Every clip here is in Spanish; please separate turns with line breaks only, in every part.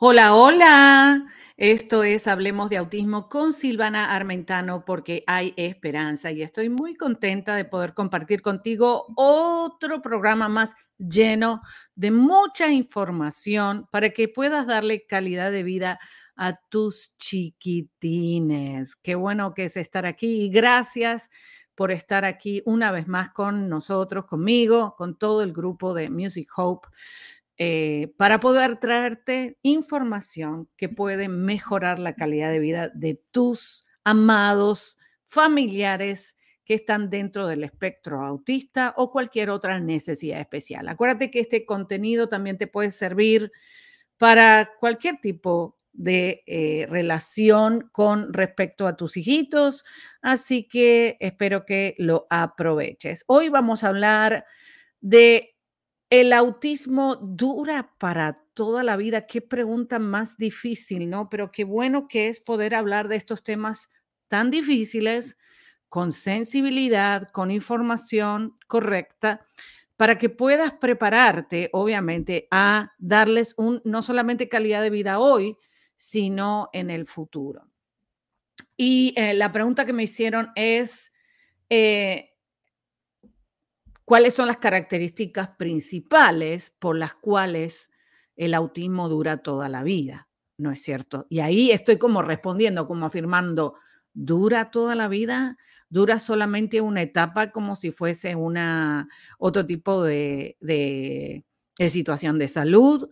Hola, hola. Esto es Hablemos de Autismo con Silvana Armentano porque hay esperanza y estoy muy contenta de poder compartir contigo otro programa más lleno de mucha información para que puedas darle calidad de vida a tus chiquitines. Qué bueno que es estar aquí y gracias por estar aquí una vez más con nosotros, conmigo, con todo el grupo de Music Hope eh, para poder traerte información que puede mejorar la calidad de vida de tus amados familiares que están dentro del espectro autista o cualquier otra necesidad especial. Acuérdate que este contenido también te puede servir para cualquier tipo de eh, relación con respecto a tus hijitos, así que espero que lo aproveches. Hoy vamos a hablar de el autismo dura para toda la vida. Qué pregunta más difícil, ¿no? Pero qué bueno que es poder hablar de estos temas tan difíciles con sensibilidad, con información correcta, para que puedas prepararte, obviamente, a darles un, no solamente calidad de vida hoy, sino en el futuro. Y eh, la pregunta que me hicieron es, eh, cuáles son las características principales por las cuales el autismo dura toda la vida, ¿no es cierto? Y ahí estoy como respondiendo, como afirmando, ¿dura toda la vida? ¿Dura solamente una etapa como si fuese una, otro tipo de, de situación de salud?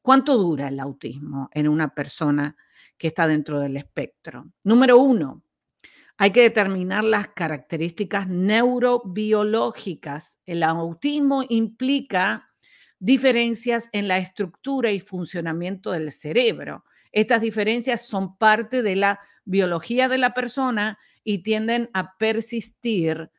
¿Cuánto dura el autismo en una persona que está dentro del espectro? Número uno, hay que determinar las características neurobiológicas. El autismo implica diferencias en la estructura y funcionamiento del cerebro. Estas diferencias son parte de la biología de la persona y tienden a persistir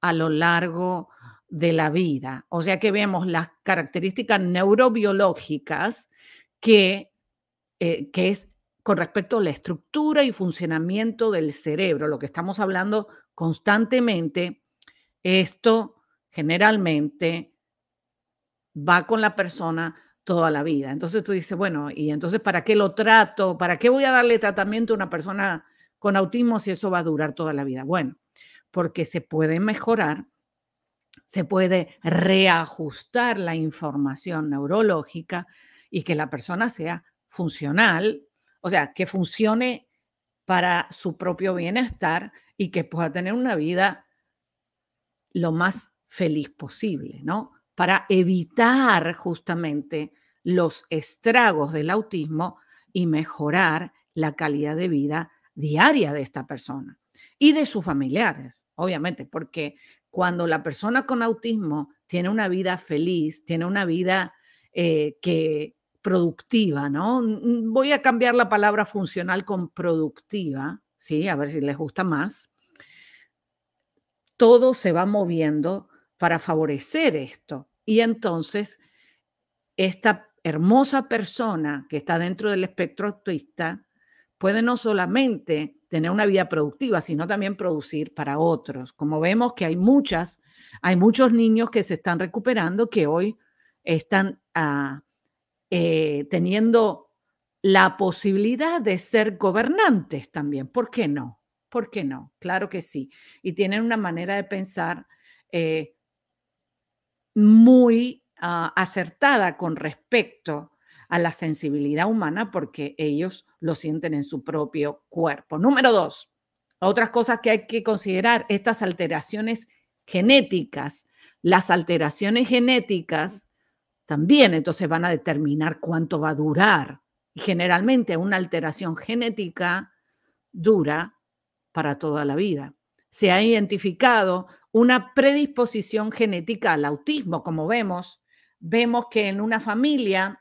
a lo largo de la vida. O sea que vemos las características neurobiológicas que, eh, que es con respecto a la estructura y funcionamiento del cerebro, lo que estamos hablando constantemente, esto generalmente va con la persona toda la vida. Entonces tú dices, bueno, ¿y entonces para qué lo trato? ¿Para qué voy a darle tratamiento a una persona con autismo si eso va a durar toda la vida? Bueno, porque se puede mejorar, se puede reajustar la información neurológica y que la persona sea funcional o sea, que funcione para su propio bienestar y que pueda tener una vida lo más feliz posible, ¿no? Para evitar justamente los estragos del autismo y mejorar la calidad de vida diaria de esta persona y de sus familiares, obviamente, porque cuando la persona con autismo tiene una vida feliz, tiene una vida eh, que productiva, ¿no? Mm, voy a cambiar la palabra funcional con productiva, ¿sí? A ver si les gusta más. Todo se va moviendo para favorecer esto. Y entonces, esta hermosa persona que está dentro del espectro autista puede no solamente tener una vida productiva, sino también producir para otros. Como vemos que hay muchas, hay muchos niños que se están recuperando que hoy están a ah, eh, teniendo la posibilidad de ser gobernantes también. ¿Por qué no? ¿Por qué no? Claro que sí. Y tienen una manera de pensar eh, muy ah, acertada con respecto a la sensibilidad humana porque ellos lo sienten en su propio cuerpo. Número dos, otras cosas que hay que considerar, estas alteraciones genéticas. Las alteraciones genéticas también entonces van a determinar cuánto va a durar. Y generalmente una alteración genética dura para toda la vida. Se ha identificado una predisposición genética al autismo, como vemos. Vemos que en una familia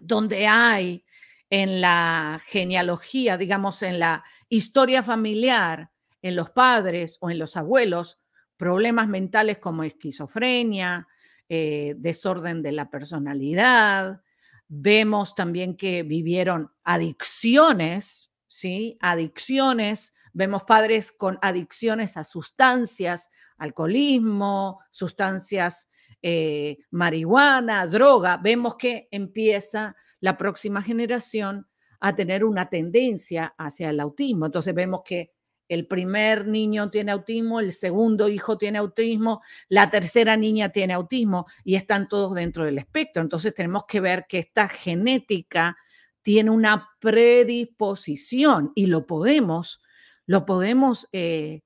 donde hay en la genealogía, digamos, en la historia familiar, en los padres o en los abuelos, problemas mentales como esquizofrenia, eh, desorden de la personalidad, vemos también que vivieron adicciones, ¿sí? Adicciones, vemos padres con adicciones a sustancias, alcoholismo, sustancias eh, marihuana, droga, vemos que empieza la próxima generación a tener una tendencia hacia el autismo. Entonces vemos que el primer niño tiene autismo, el segundo hijo tiene autismo, la tercera niña tiene autismo y están todos dentro del espectro. Entonces tenemos que ver que esta genética tiene una predisposición y lo podemos, lo podemos, eh,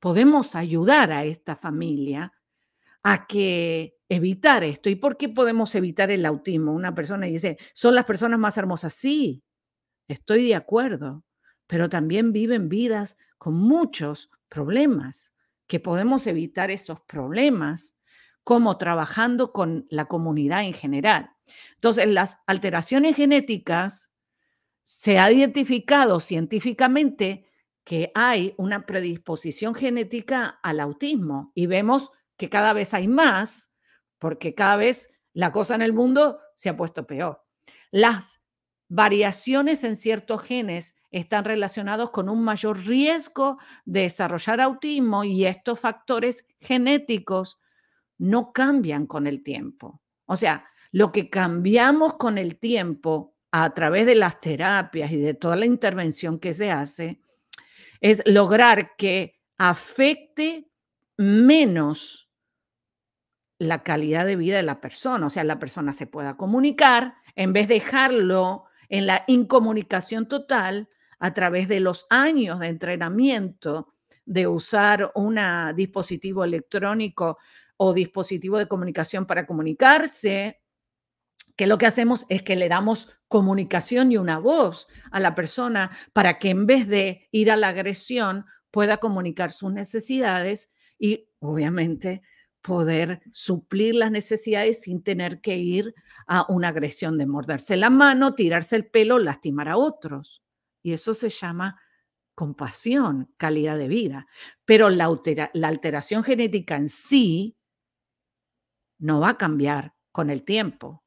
podemos ayudar a esta familia a que evitar esto. ¿Y por qué podemos evitar el autismo? Una persona dice, son las personas más hermosas. Sí, estoy de acuerdo, pero también viven vidas con muchos problemas, que podemos evitar esos problemas como trabajando con la comunidad en general. Entonces, las alteraciones genéticas se ha identificado científicamente que hay una predisposición genética al autismo y vemos que cada vez hay más porque cada vez la cosa en el mundo se ha puesto peor. Las variaciones en ciertos genes están relacionados con un mayor riesgo de desarrollar autismo y estos factores genéticos no cambian con el tiempo. O sea, lo que cambiamos con el tiempo a través de las terapias y de toda la intervención que se hace es lograr que afecte menos la calidad de vida de la persona, o sea, la persona se pueda comunicar en vez de dejarlo en la incomunicación total a través de los años de entrenamiento de usar un dispositivo electrónico o dispositivo de comunicación para comunicarse, que lo que hacemos es que le damos comunicación y una voz a la persona para que en vez de ir a la agresión pueda comunicar sus necesidades y obviamente poder suplir las necesidades sin tener que ir a una agresión de morderse la mano, tirarse el pelo, lastimar a otros. Y eso se llama compasión, calidad de vida. Pero la, alteración genética en sí no va a cambiar con el tiempo.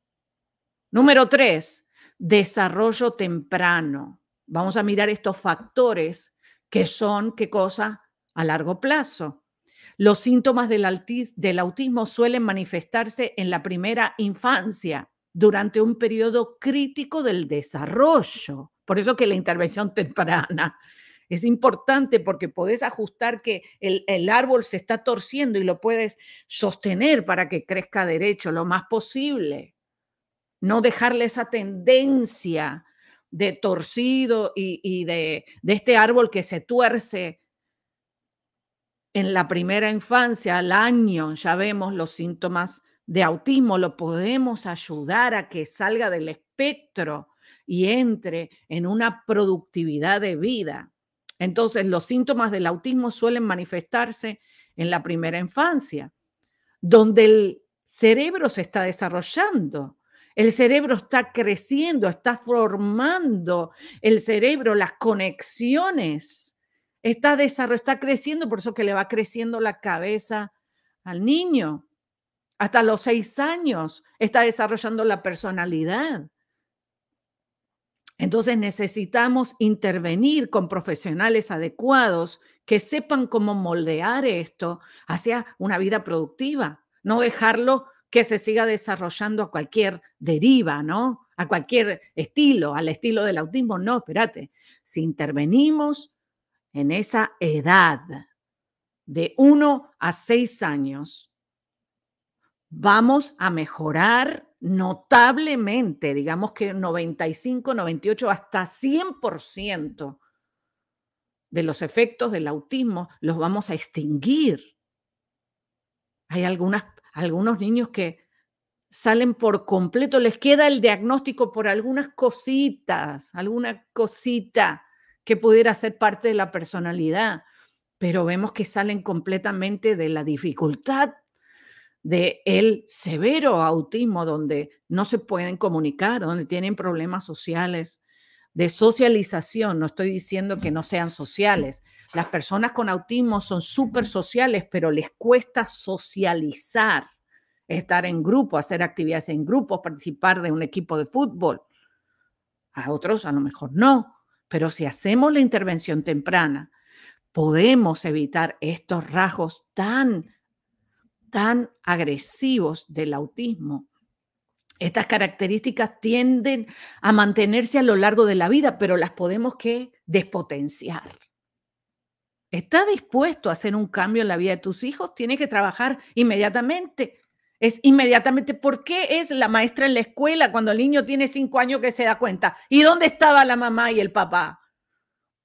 Número tres, desarrollo temprano. Vamos a mirar estos factores que son, qué cosa, a largo plazo. Los síntomas del, del autismo suelen manifestarse en la primera infancia, durante un periodo crítico del desarrollo. Por eso que la intervención temprana es importante porque podés ajustar que el, árbol se está torciendo y lo puedes sostener para que crezca derecho lo más posible. No dejarle esa tendencia de torcido y, de, de este árbol que se tuerce en la primera infancia, al año, ya vemos los síntomas de autismo, lo podemos ayudar a que salga del espectro y entre en una productividad de vida. Entonces, los síntomas del autismo suelen manifestarse en la primera infancia, donde el cerebro se está desarrollando. El cerebro está creciendo, está formando el cerebro, las conexiones, está está creciendo, por eso que le va creciendo la cabeza al niño. Hasta los seis años está desarrollando la personalidad. Entonces necesitamos intervenir con profesionales adecuados que sepan cómo moldear esto hacia una vida productiva, no dejarlo que se siga desarrollando a cualquier deriva, ¿no? A cualquier estilo, al estilo del autismo. No, espérate, si intervenimos en esa edad de 1 a 6 años, vamos a mejorar notablemente, digamos que 95, 98, hasta 100% de los efectos del autismo los vamos a extinguir. Hay algunas, algunos niños que salen por completo, les queda el diagnóstico por algunas cositas, alguna cosita que pudiera ser parte de la personalidad, pero vemos que salen completamente de la dificultad de el severo autismo, donde no se pueden comunicar, donde tienen problemas sociales, de socialización. No estoy diciendo que no sean sociales. Las personas con autismo son súper sociales, pero les cuesta socializar, estar en grupo, hacer actividades en grupo, participar de un equipo de fútbol. A otros a lo mejor no, pero si hacemos la intervención temprana, podemos evitar estos rasgos tan tan agresivos del autismo. Estas características tienden a mantenerse a lo largo de la vida, pero las podemos que despotenciar. ¿Estás dispuesto a hacer un cambio en la vida de tus hijos? tiene que trabajar inmediatamente. Es inmediatamente, ¿por qué es la maestra en la escuela cuando el niño tiene cinco años que se da cuenta? ¿Y dónde estaba la mamá y el papá?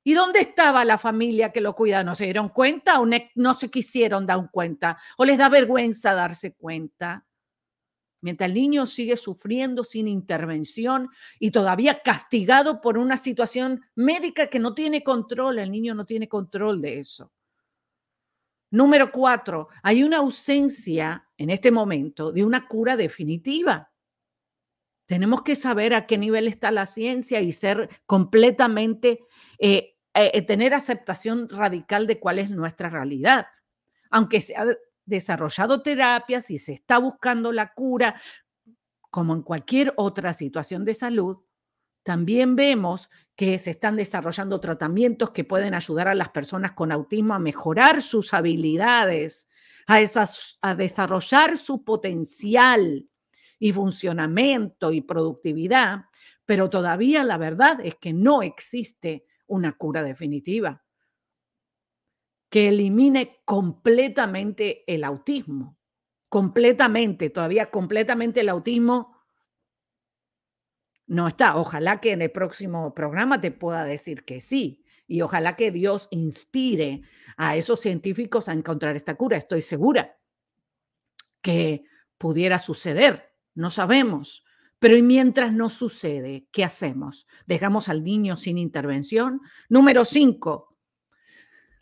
¿Y dónde estaba la familia que lo cuida? ¿No se dieron cuenta o no se quisieron dar cuenta? ¿O les da vergüenza darse cuenta? Mientras el niño sigue sufriendo sin intervención y todavía castigado por una situación médica que no tiene control, el niño no tiene control de eso. Número cuatro, hay una ausencia en este momento de una cura definitiva. Tenemos que saber a qué nivel está la ciencia y ser completamente eh, eh, eh, tener aceptación radical de cuál es nuestra realidad. Aunque se ha desarrollado terapias y se está buscando la cura, como en cualquier otra situación de salud, también vemos que se están desarrollando tratamientos que pueden ayudar a las personas con autismo a mejorar sus habilidades, a desarrollar su potencial y funcionamiento y productividad, pero todavía la verdad es que no existe una cura definitiva que elimine completamente el autismo, completamente, todavía completamente el autismo no está. Ojalá que en el próximo programa te pueda decir que sí. Y ojalá que Dios inspire a esos científicos a encontrar esta cura. Estoy segura que pudiera suceder. No sabemos. Pero y mientras no sucede, ¿qué hacemos? ¿Dejamos al niño sin intervención? Número cinco,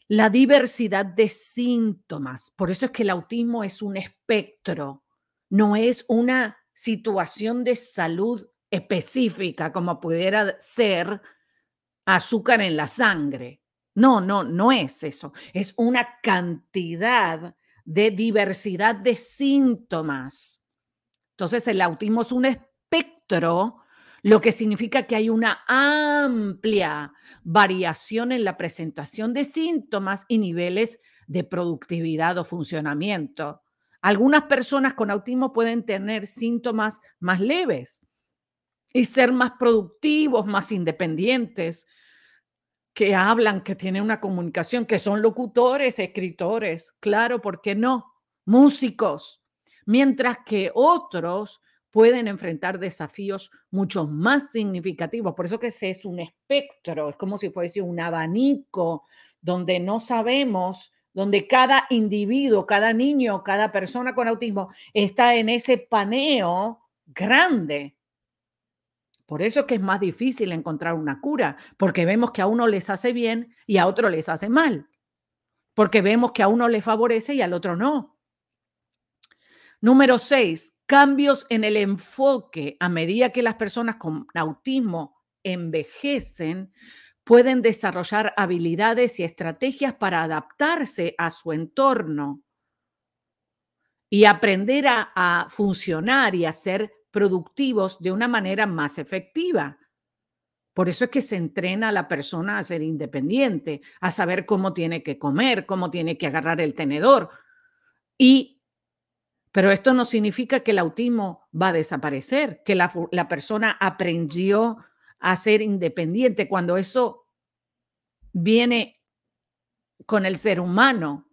la diversidad de síntomas. Por eso es que el autismo es un espectro, no es una situación de salud específica como pudiera ser azúcar en la sangre. No, no, no es eso. Es una cantidad de diversidad de síntomas. Entonces el autismo es un espectro lo que significa que hay una amplia variación en la presentación de síntomas y niveles de productividad o funcionamiento. Algunas personas con autismo pueden tener síntomas más leves y ser más productivos, más independientes, que hablan, que tienen una comunicación, que son locutores, escritores, claro, ¿por qué no? Músicos. Mientras que otros pueden enfrentar desafíos mucho más significativos. Por eso que ese es un espectro, es como si fuese un abanico donde no sabemos, donde cada individuo, cada niño, cada persona con autismo está en ese paneo grande. Por eso es que es más difícil encontrar una cura, porque vemos que a uno les hace bien y a otro les hace mal, porque vemos que a uno le favorece y al otro no. Número seis, cambios en el enfoque a medida que las personas con autismo envejecen pueden desarrollar habilidades y estrategias para adaptarse a su entorno y aprender a, a, funcionar y a ser productivos de una manera más efectiva. Por eso es que se entrena a la persona a ser independiente, a saber cómo tiene que comer, cómo tiene que agarrar el tenedor y pero esto no significa que el autismo va a desaparecer, que la, persona aprendió a ser independiente. Cuando eso viene con el ser humano,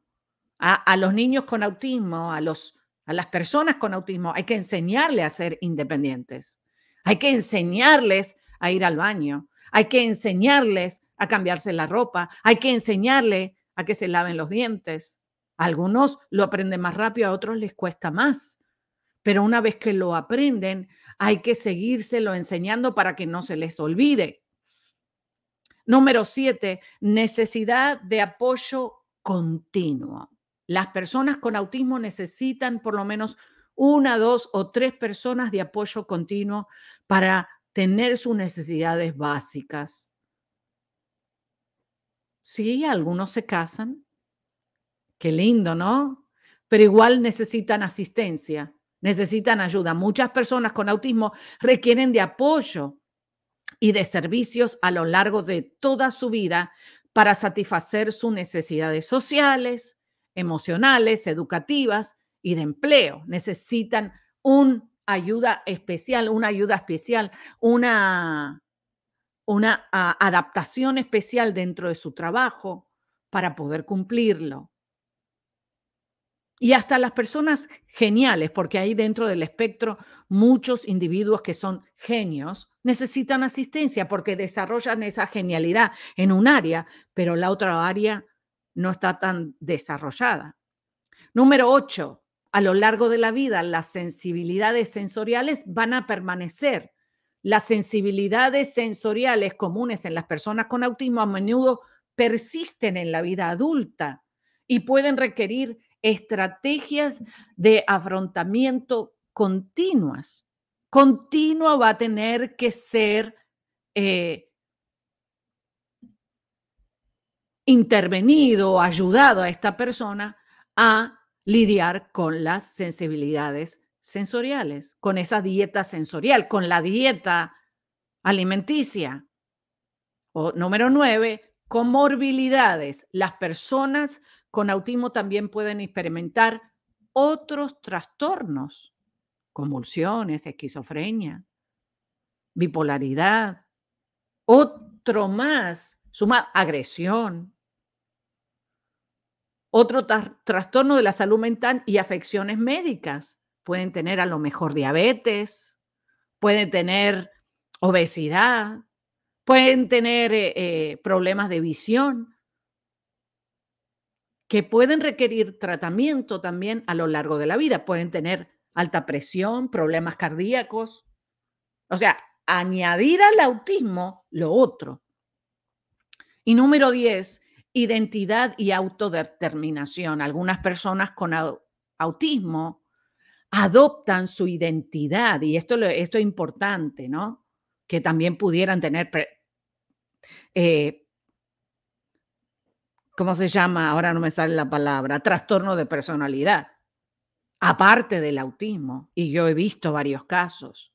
a, los niños con autismo, a, los, a las personas con autismo, hay que enseñarles a ser independientes. Hay que enseñarles a ir al baño. Hay que enseñarles a cambiarse la ropa. Hay que enseñarles a que se laven los dientes algunos lo aprenden más rápido, a otros les cuesta más. Pero una vez que lo aprenden, hay que seguírselo enseñando para que no se les olvide. Número siete, necesidad de apoyo continuo. Las personas con autismo necesitan por lo menos una, dos o tres personas de apoyo continuo para tener sus necesidades básicas. Sí, algunos se casan, Qué lindo, ¿no? Pero igual necesitan asistencia, necesitan ayuda. Muchas personas con autismo requieren de apoyo y de servicios a lo largo de toda su vida para satisfacer sus necesidades sociales, emocionales, educativas y de empleo. Necesitan una ayuda especial, una ayuda especial, una, una ah, adaptación especial dentro de su trabajo para poder cumplirlo. Y hasta las personas geniales, porque hay dentro del espectro muchos individuos que son genios, necesitan asistencia porque desarrollan esa genialidad en un área, pero la otra área no está tan desarrollada. Número 8. A lo largo de la vida, las sensibilidades sensoriales van a permanecer. Las sensibilidades sensoriales comunes en las personas con autismo a menudo persisten en la vida adulta y pueden requerir estrategias de afrontamiento continuas. Continua va a tener que ser eh, intervenido ayudado a esta persona a lidiar con las sensibilidades sensoriales, con esa dieta sensorial, con la dieta alimenticia. número nueve, comorbilidades. Las personas con autismo también pueden experimentar otros trastornos, convulsiones, esquizofrenia, bipolaridad, otro más, suma agresión, otro trastorno de la salud mental y afecciones médicas. Pueden tener a lo mejor diabetes, pueden tener obesidad, pueden tener eh, eh, problemas de visión, que pueden requerir tratamiento también a lo largo de la vida. Pueden tener alta presión, problemas cardíacos. O sea, añadir al autismo lo otro. Y número 10, identidad y autodeterminación. Algunas personas con autismo adoptan su identidad y esto, esto es importante, ¿no? Que también pudieran tener eh, ¿cómo se llama? Ahora no me sale la palabra, trastorno de personalidad, aparte del autismo. Y yo he visto varios casos.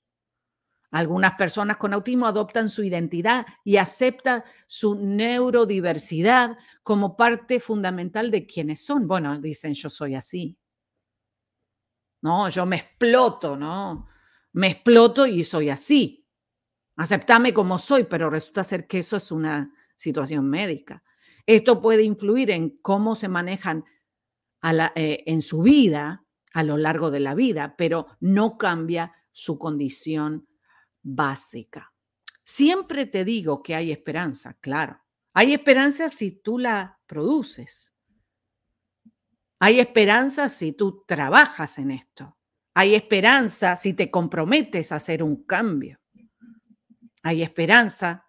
Algunas personas con autismo adoptan su identidad y aceptan su neurodiversidad como parte fundamental de quienes son. Bueno, dicen yo soy así. No, yo me exploto, ¿no? Me exploto y soy así. Aceptame como soy, pero resulta ser que eso es una situación médica. Esto puede influir en cómo se manejan eh, en su vida a lo largo de la vida, pero no cambia su condición básica. Siempre te digo que hay esperanza, claro. Hay esperanza si tú la produces. Hay esperanza si tú trabajas en esto. Hay esperanza si te comprometes a hacer un cambio. Hay esperanza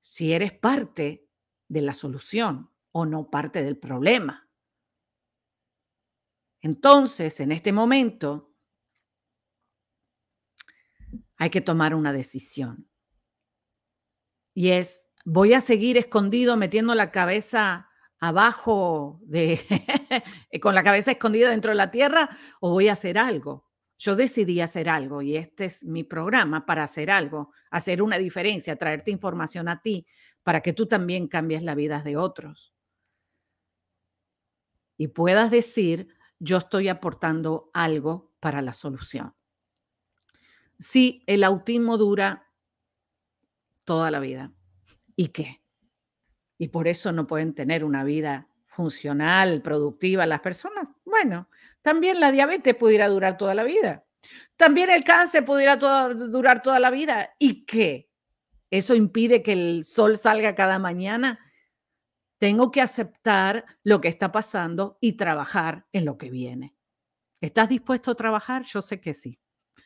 si eres parte de la solución o no parte del problema. Entonces, en este momento, hay que tomar una decisión. Y es, voy a seguir escondido metiendo la cabeza abajo de, eh, con la cabeza escondida dentro de la tierra o voy a hacer algo. Yo decidí hacer algo y este es mi programa para hacer algo, hacer una diferencia, traerte información a ti para que tú también cambies la vida de otros. Y puedas decir, yo estoy aportando algo para la solución. si el autismo dura toda la vida. ¿Y qué? Y por eso no pueden tener una vida funcional, productiva las personas. Bueno, también la diabetes pudiera durar toda la vida. También el cáncer pudiera durar toda la vida. ¿Y qué? eso impide que el sol salga cada mañana. Tengo que aceptar lo que está pasando y trabajar en lo que viene. ¿Estás dispuesto a trabajar? Yo sé que sí.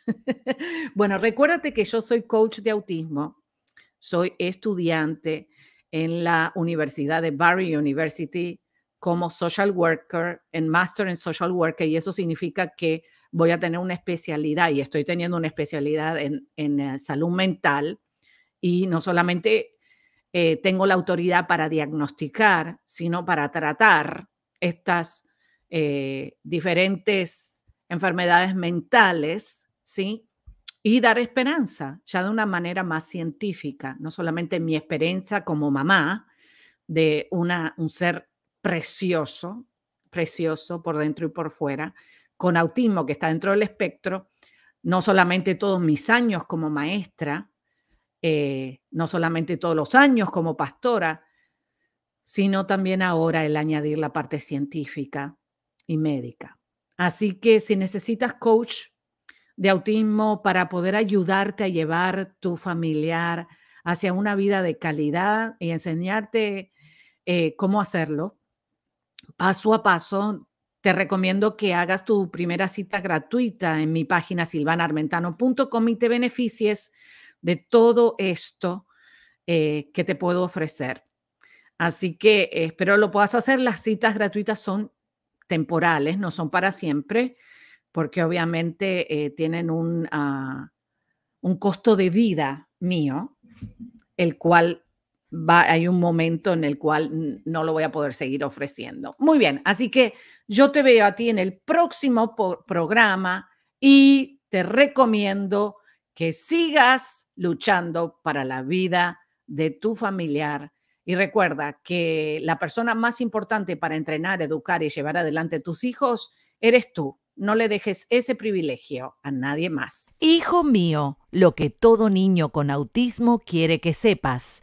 bueno, recuérdate que yo soy coach de autismo, soy estudiante en la Universidad de Barry University como social worker, en Master en Social Worker, y eso significa que voy a tener una especialidad y estoy teniendo una especialidad en, en eh, salud mental y no solamente eh, tengo la autoridad para diagnosticar, sino para tratar estas eh, diferentes enfermedades mentales, ¿sí? Y dar esperanza, ya de una manera más científica, no solamente mi experiencia como mamá de una, un ser precioso, precioso por dentro y por fuera, con autismo que está dentro del espectro, no solamente todos mis años como maestra, eh, no solamente todos los años como pastora, sino también ahora el añadir la parte científica y médica. Así que si necesitas coach de autismo para poder ayudarte a llevar tu familiar hacia una vida de calidad y enseñarte eh, cómo hacerlo, paso a paso, te recomiendo que hagas tu primera cita gratuita en mi página silvanarmentano.com y te beneficies de todo esto eh, que te puedo ofrecer. Así que espero eh, lo puedas hacer. Las citas gratuitas son temporales, no son para siempre, porque obviamente eh, tienen un, ah, un costo de vida mío, el cual Va, hay un momento en el cual no lo voy a poder seguir ofreciendo. Muy bien, así que yo te veo a ti en el próximo programa y te recomiendo que sigas luchando para la vida de tu familiar. Y recuerda que la persona más importante para entrenar, educar y llevar adelante tus hijos eres tú. No le dejes ese privilegio a nadie más. Hijo mío, lo que todo niño con autismo quiere que sepas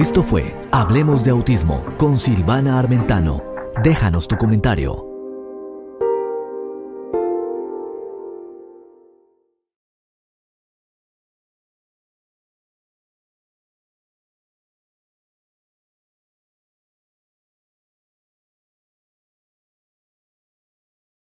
Esto fue Hablemos de Autismo con Silvana Armentano. Déjanos tu comentario.